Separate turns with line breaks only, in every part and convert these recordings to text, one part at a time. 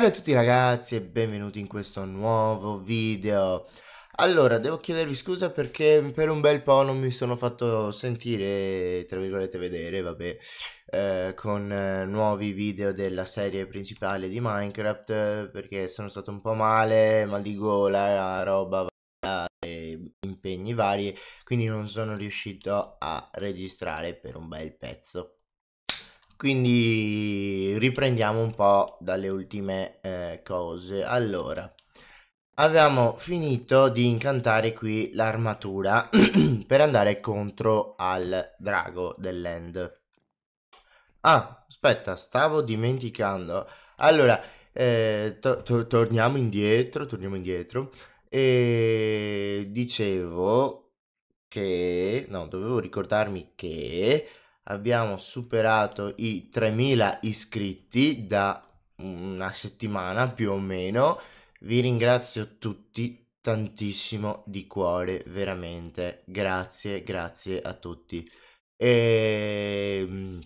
Salve a tutti ragazzi e benvenuti in questo nuovo video Allora, devo chiedervi scusa perché per un bel po' non mi sono fatto sentire, tra virgolette vedere, vabbè eh, Con eh, nuovi video della serie principale di Minecraft eh, Perché sono stato un po' male, mal di gola, roba impegni vari Quindi non sono riuscito a registrare per un bel pezzo quindi riprendiamo un po' dalle ultime eh, cose allora avevamo finito di incantare qui l'armatura per andare contro al drago dell'end ah aspetta stavo dimenticando allora eh, to to torniamo indietro torniamo indietro e dicevo che no dovevo ricordarmi che abbiamo superato i 3000 iscritti da una settimana più o meno. Vi ringrazio tutti tantissimo di cuore, veramente. Grazie, grazie a tutti. E... Ehm,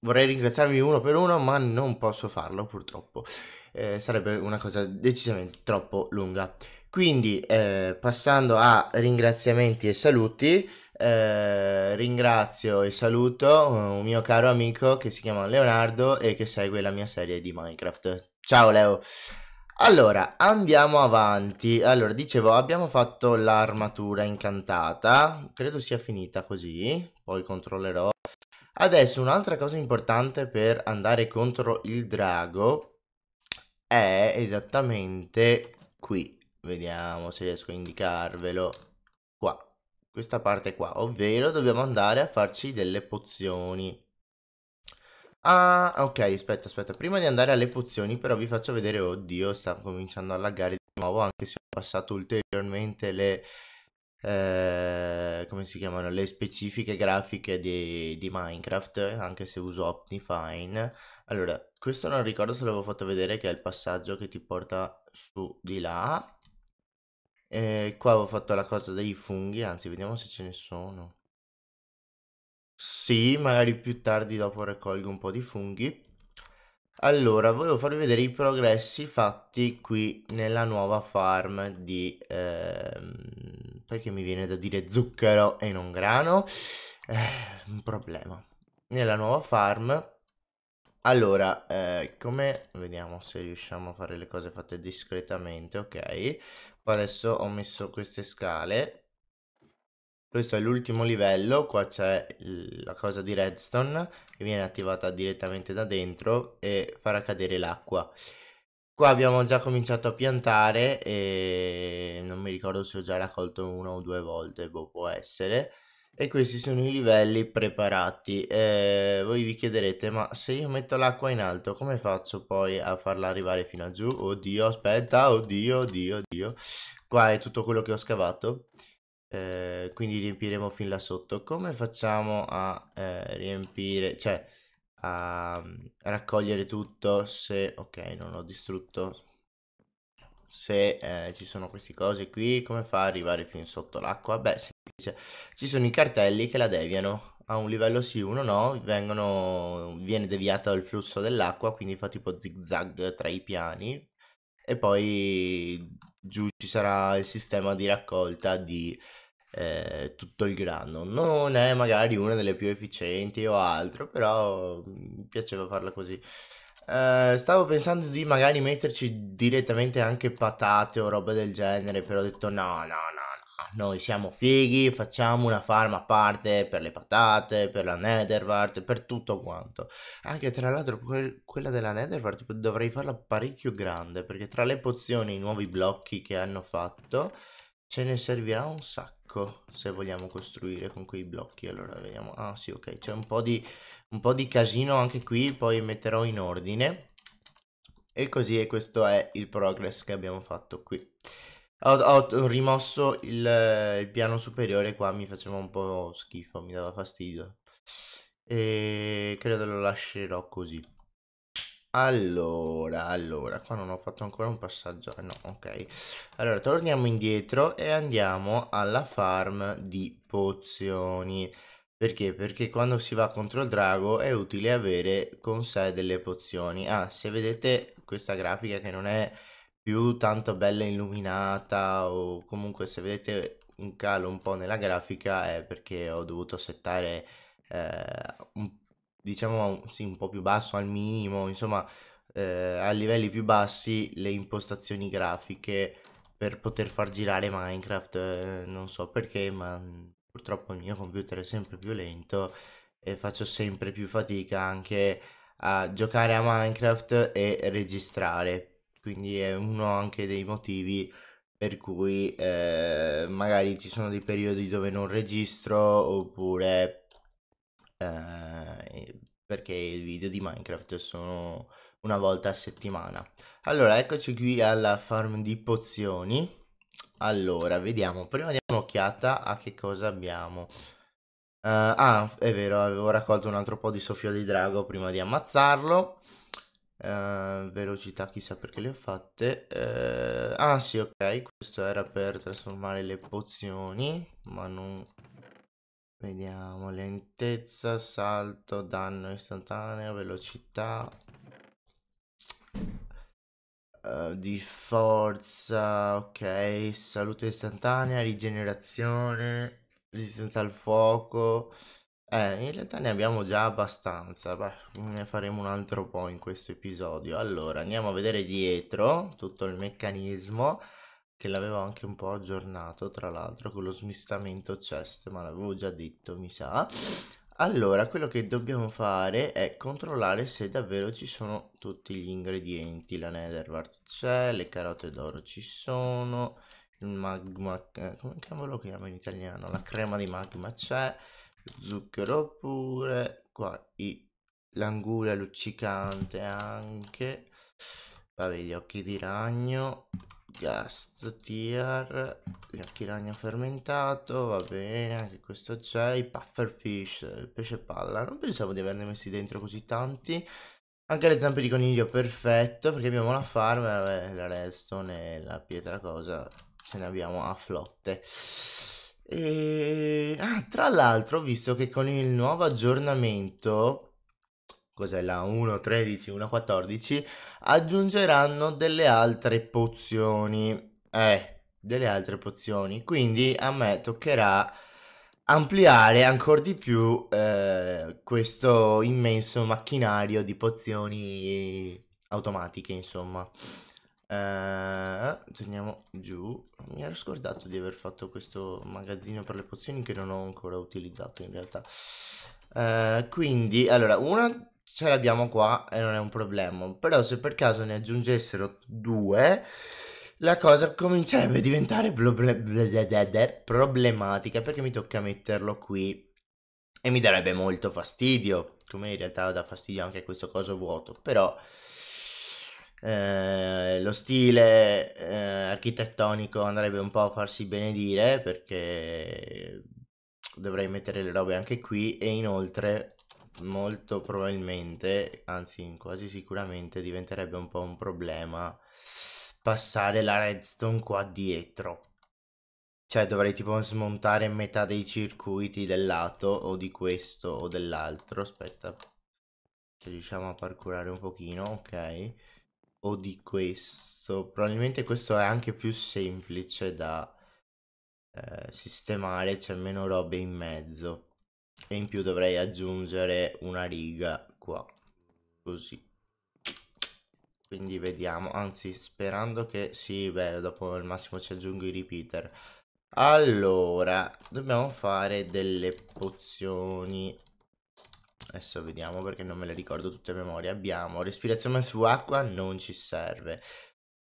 vorrei ringraziarvi uno per uno, ma non posso farlo purtroppo. Eh, sarebbe una cosa decisamente troppo lunga. Quindi, eh, passando a ringraziamenti e saluti, eh, ringrazio e saluto un mio caro amico che si chiama Leonardo e che segue la mia serie di Minecraft. Ciao Leo! Allora, andiamo avanti. Allora, dicevo, abbiamo fatto l'armatura incantata. Credo sia finita così, poi controllerò. Adesso un'altra cosa importante per andare contro il drago è esattamente qui. Vediamo se riesco a indicarvelo. Qua questa parte qua, ovvero dobbiamo andare a farci delle pozioni. Ah, ok, aspetta, aspetta, prima di andare alle pozioni però vi faccio vedere, oddio, sta cominciando a laggare di nuovo, anche se ho passato ulteriormente le, eh, come si chiamano, le specifiche grafiche di, di Minecraft, anche se uso Optifine. Allora, questo non ricordo se l'avevo fatto vedere, che è il passaggio che ti porta su di là, eh, qua ho fatto la cosa dei funghi, anzi vediamo se ce ne sono. Sì, magari più tardi dopo raccolgo un po' di funghi. Allora, volevo farvi vedere i progressi fatti qui nella nuova farm di... Ehm, perché mi viene da dire zucchero e non grano? Eh, un problema. Nella nuova farm allora, eh, come vediamo se riusciamo a fare le cose fatte discretamente, ok. Poi adesso ho messo queste scale. Questo è l'ultimo livello, qua c'è la cosa di redstone che viene attivata direttamente da dentro e farà cadere l'acqua. Qua abbiamo già cominciato a piantare e non mi ricordo se ho già raccolto una o due volte, boh, può essere e questi sono i livelli preparati. Eh, voi vi chiederete, ma se io metto l'acqua in alto, come faccio poi a farla arrivare fino a giù? Oddio, aspetta, oddio, oddio, oddio. Qua è tutto quello che ho scavato. Eh, quindi riempiremo fin là sotto. Come facciamo a eh, riempire, cioè a mm, raccogliere tutto se... Ok, non ho distrutto. Se eh, ci sono queste cose qui, come fa ad arrivare fin sotto l'acqua? Beh, ci sono i cartelli che la deviano a un livello sì, uno no, vengono, viene deviato il flusso dell'acqua, quindi fa tipo zigzag tra i piani e poi giù ci sarà il sistema di raccolta di eh, tutto il grano. Non è magari una delle più efficienti o altro, però mi piaceva farla così. Eh, stavo pensando di magari metterci direttamente anche patate o roba del genere, però ho detto no, no, no, noi siamo fighi, facciamo una farm a parte per le patate, per la Netherwart, per tutto quanto. Anche tra l'altro quel, quella della Netherwart dovrei farla parecchio grande, perché tra le pozioni, i nuovi blocchi che hanno fatto, ce ne servirà un sacco se vogliamo costruire con quei blocchi. Allora vediamo, ah sì ok, c'è un, un po' di casino anche qui, poi metterò in ordine. E così e questo è il progress che abbiamo fatto qui. Ho, ho rimosso il, eh, il, piano superiore qua, mi faceva un po' schifo, mi dava fastidio. E credo lo lascerò così. Allora, allora, qua non ho fatto ancora un passaggio, eh, no, ok. Allora, torniamo indietro e andiamo alla farm di pozioni. Perché? Perché quando si va contro il drago è utile avere con sé delle pozioni. Ah, se vedete questa grafica che non è più tanto bella illuminata o comunque se vedete un calo un po' nella grafica è perché ho dovuto settare eh, un, diciamo sì, un po' più basso al minimo, insomma eh, a livelli più bassi le impostazioni grafiche per poter far girare Minecraft, eh, non so perché, ma purtroppo il mio computer è sempre più lento e faccio sempre più fatica anche a giocare a Minecraft e registrare quindi è uno anche dei motivi per cui eh, magari ci sono dei periodi dove non registro oppure eh, perché i video di Minecraft sono una volta a settimana. Allora, eccoci qui alla farm di pozioni. Allora, vediamo, prima diamo un'occhiata a che cosa abbiamo. Uh, ah, è vero, avevo raccolto un altro po' di soffio di drago prima di ammazzarlo. Uh, velocità chissà perché le ho fatte uh, ah sì ok questo era per trasformare le pozioni ma non vediamo lentezza salto danno istantaneo velocità uh, di forza ok salute istantanea rigenerazione resistenza al fuoco eh, in realtà ne abbiamo già abbastanza, beh, ne faremo un altro po' in questo episodio. Allora, andiamo a vedere dietro tutto il meccanismo, che l'avevo anche un po' aggiornato, tra l'altro, con lo smistamento chest, ma l'avevo già detto, mi sa. Allora, quello che dobbiamo fare è controllare se davvero ci sono tutti gli ingredienti. La netherwart c'è, le carote d'oro ci sono, il magma... Eh, come lo chiamo in italiano? La crema di magma c'è zucchero pure qua l'anguria luccicante anche vabbè gli occhi di ragno gas tier gli occhi di ragno fermentato va bene anche questo c'è i pufferfish il pesce palla non pensavo di averne messi dentro così tanti anche le zampe di coniglio perfetto perché abbiamo la farm vabbè la redstone e la pietra cosa ce ne abbiamo a flotte e, ah, tra l'altro, ho visto che con il nuovo aggiornamento, cos'è la 1.13, 1.14, aggiungeranno delle altre pozioni. Eh, delle altre pozioni. Quindi a me toccherà ampliare ancora di più eh, questo immenso macchinario di pozioni automatiche, insomma. Eh, torniamo giù mi ero scordato di aver fatto questo magazzino per le pozioni che non ho ancora utilizzato in realtà eh, quindi allora una ce l'abbiamo qua e non è un problema però se per caso ne aggiungessero due la cosa comincerebbe a diventare problematica perché mi tocca metterlo qui e mi darebbe molto fastidio come in realtà dà fastidio anche a questo coso vuoto però eh, lo stile eh, architettonico andrebbe un po' a farsi benedire perché dovrei mettere le robe anche qui e inoltre molto probabilmente, anzi quasi sicuramente diventerebbe un po' un problema passare la redstone qua dietro. Cioè dovrei tipo smontare metà dei circuiti del lato o di questo o dell'altro, aspetta. Se riusciamo a parkurare un pochino, ok o di questo. Probabilmente questo è anche più semplice da eh, sistemare, c'è meno robe in mezzo. E in più dovrei aggiungere una riga qua, così. Quindi vediamo, anzi sperando che... Sì, beh, dopo al massimo ci aggiungo i repeater. Allora, dobbiamo fare delle pozioni adesso vediamo perché non me le ricordo tutte a memoria. Abbiamo respirazione su acqua, non ci serve.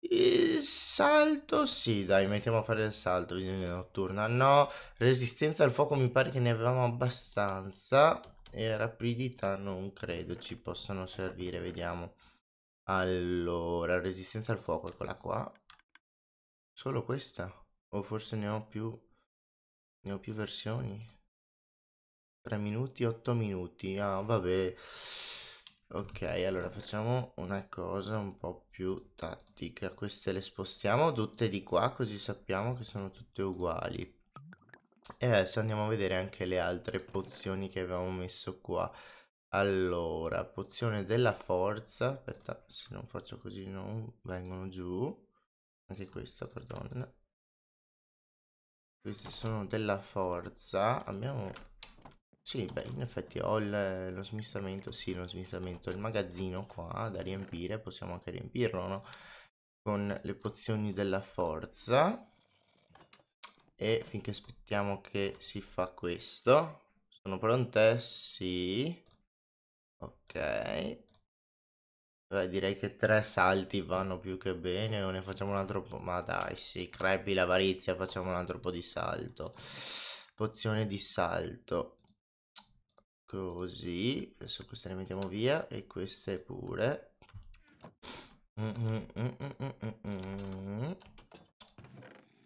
Il salto, sì, dai, mettiamo a fare il salto, visione notturna, ah, no. Resistenza al fuoco mi pare che ne avevamo abbastanza. E rapidità non credo ci possano servire, vediamo. Allora, resistenza al fuoco, eccola qua. Solo questa? O forse ne ho più... Ne ho più versioni? 3 minuti, 8 minuti. Ah, vabbè. Ok, allora facciamo una cosa un po' più tattica. Queste le spostiamo tutte di qua, così sappiamo che sono tutte uguali. E adesso andiamo a vedere anche le altre pozioni che avevamo messo qua. Allora, pozione della forza. Aspetta, se non faccio così non vengono giù. Anche questa, perdona. Queste sono della forza. Abbiamo sì, beh, in effetti ho il- lo smistamento, sì, lo smistamento, il magazzino qua da riempire, possiamo anche riempirlo, no? Con le pozioni della forza. E finché aspettiamo che si fa questo. Sono pronte? Sì. Ok. Beh, direi che tre salti vanno più che bene, o ne facciamo un altro po', ma dai, sì, crepi l'avarizia, facciamo un altro po' di salto. Pozione di salto così adesso queste le mettiamo via e queste pure mm -mm -mm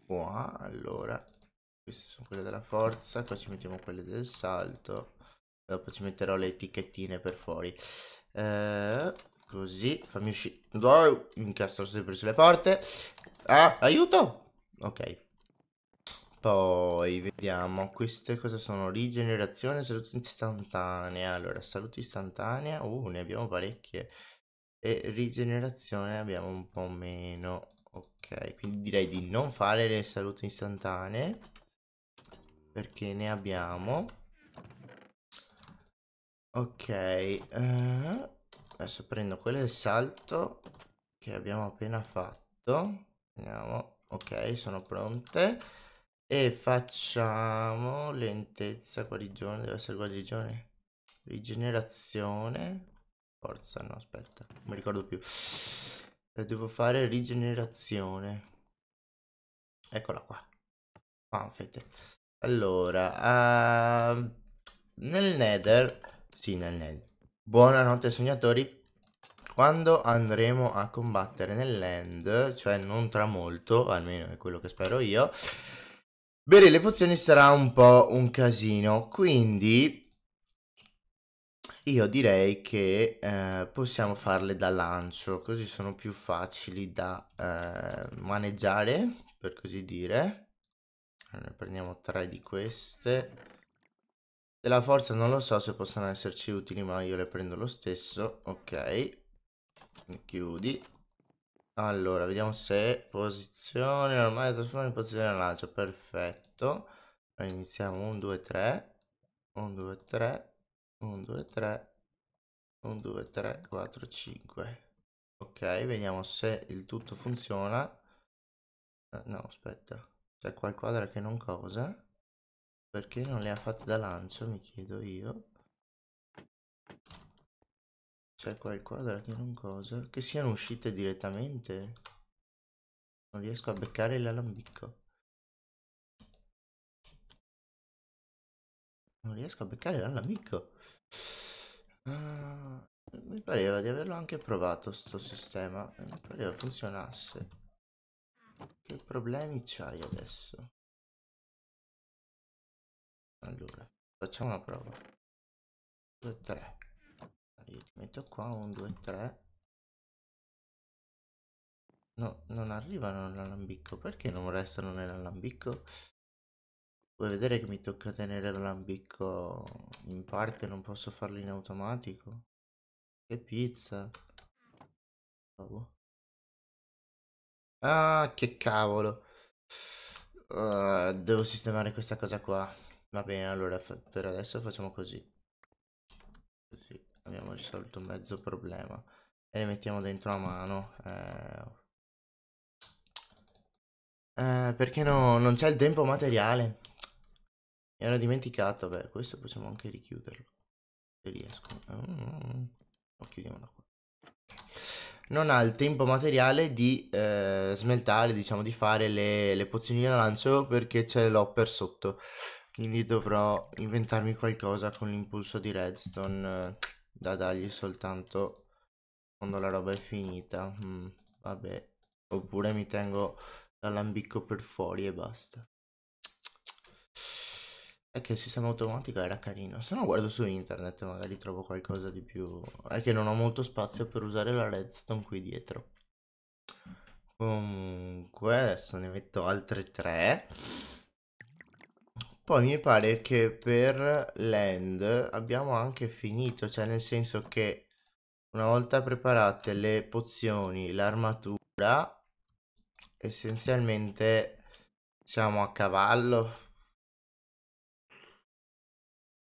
qua mm, mm, mm, allora queste sono quelle della forza qua ci mettiamo quelle del salto dopo ci metterò le etichettine per fuori eh, così fammi uscire oh, incastro sempre sulle porte ah aiuto ok poi vediamo, queste cosa sono? Rigenerazione, salute istantanea. Allora, salute istantanea, uh, ne abbiamo parecchie. E rigenerazione abbiamo un po' meno. Ok, quindi direi di non fare le salute istantanee. Perché ne abbiamo. Ok, uh, adesso prendo quelle del salto che abbiamo appena fatto. Andiamo, ok, sono pronte e facciamo lentezza, guarigione, deve essere guarigione, rigenerazione, forza, no aspetta, non mi ricordo più, e eh, devo fare rigenerazione, eccola qua, panfete, ah, allora, uh, nel nether, sì nel nether, buonanotte sognatori, quando andremo a combattere nell'end, cioè non tra molto, almeno è quello che spero io, bere le pozioni sarà un po' un casino, quindi io direi che eh, possiamo farle da lancio, così sono più facili da eh, maneggiare, per così dire. ne prendiamo tre di queste. Della forza non lo so se possono esserci utili, ma io le prendo lo stesso. Ok. Chiudi. Allora, vediamo se posizione normale trasforma in posizione lancio. perfetto. iniziamo 1, 2, 3, 1, 2, 3, 1, 2, 3, 1, 2, 3, 4, 5. Ok, vediamo se il tutto funziona. Eh, no, aspetta, c'è qua il quadro che non cosa. Perché non le ha fatte da lancio, mi chiedo io c'è qualcosa che non cosa che siano uscite direttamente non riesco a beccare l'alambicco non riesco a beccare l'alambicco ah, mi pareva di averlo anche provato sto sistema mi pareva funzionasse che problemi c'hai adesso allora facciamo una prova 2 3 io ti metto qua 1 2 3 no non arrivano all'alambicco perché non restano nell'alambicco vuoi vedere che mi tocca tenere l'alambicco in parte non posso farlo in automatico che pizza oh. ah che cavolo uh, devo sistemare questa cosa qua va bene allora per adesso facciamo così così abbiamo risolto un mezzo problema e le mettiamo dentro a mano eh. eh, perché no, non c'è il tempo materiale mi ero dimenticato beh questo possiamo anche richiuderlo se riesco no, mm, chiudiamolo qua non ha il tempo materiale di eh, smeltare diciamo di fare le, le pozioni di lancio perché ce l'ho per sotto quindi dovrò inventarmi qualcosa con l'impulso di redstone eh da dargli soltanto quando la roba è finita mm, vabbè oppure mi tengo l'alambicco per fuori e basta è che il sistema automatico era carino se no guardo su internet magari trovo qualcosa di più è che non ho molto spazio per usare la redstone qui dietro comunque adesso ne metto altre tre poi mi pare che per land abbiamo anche finito, cioè nel senso che una volta preparate le pozioni, l'armatura, essenzialmente siamo a cavallo.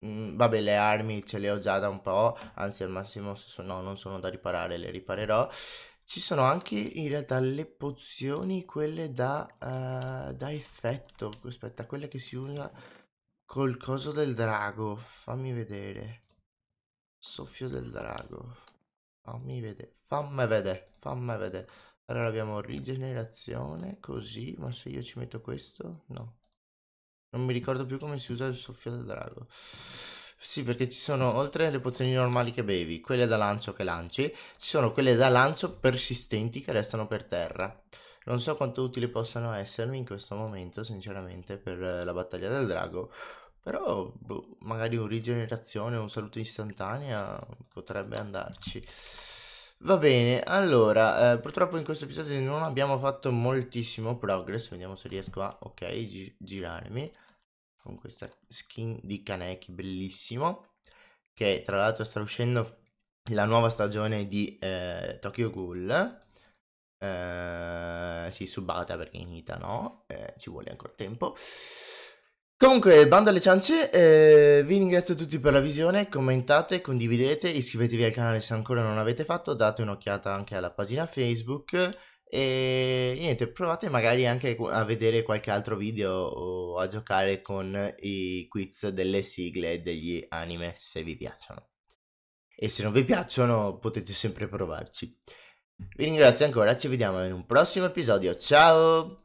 Mm, vabbè, le armi ce le ho già da un po', anzi al massimo se no, non sono da riparare, le riparerò. Ci sono anche in realtà le pozioni, quelle da, eh, da effetto. Aspetta, quelle che si usa col coso del drago. Fammi vedere. Soffio del drago. Fammi vedere. Fammi vedere. Fammi vedere. Allora abbiamo rigenerazione, così, ma se io ci metto questo, no. Non mi ricordo più come si usa il soffio del drago. Sì, perché ci sono, oltre alle pozioni normali che bevi, quelle da lancio che lanci, ci sono quelle da lancio persistenti che restano per terra. Non so quanto utili possano essermi in questo momento, sinceramente, per eh, la battaglia del drago, però boh, magari un rigenerazione, un saluto istantanea potrebbe andarci. Va bene, allora, eh, purtroppo in questo episodio non abbiamo fatto moltissimo progress, vediamo se riesco a, ok, gi- girarmi con questa skin di Kaneki bellissimo che tra l'altro sta uscendo la nuova stagione di eh, Tokyo Ghoul eh, si sì, subata perché in Ita no eh, ci vuole ancora tempo Comunque, bando alle ciance, eh, vi ringrazio tutti per la visione, commentate, condividete, iscrivetevi al canale se ancora non l'avete fatto, date un'occhiata anche alla pagina Facebook, e niente, provate magari anche a vedere qualche altro video o a giocare con i quiz delle sigle e degli anime se vi piacciono. E se non vi piacciono potete sempre provarci. Vi ringrazio ancora, ci vediamo in un prossimo episodio. Ciao!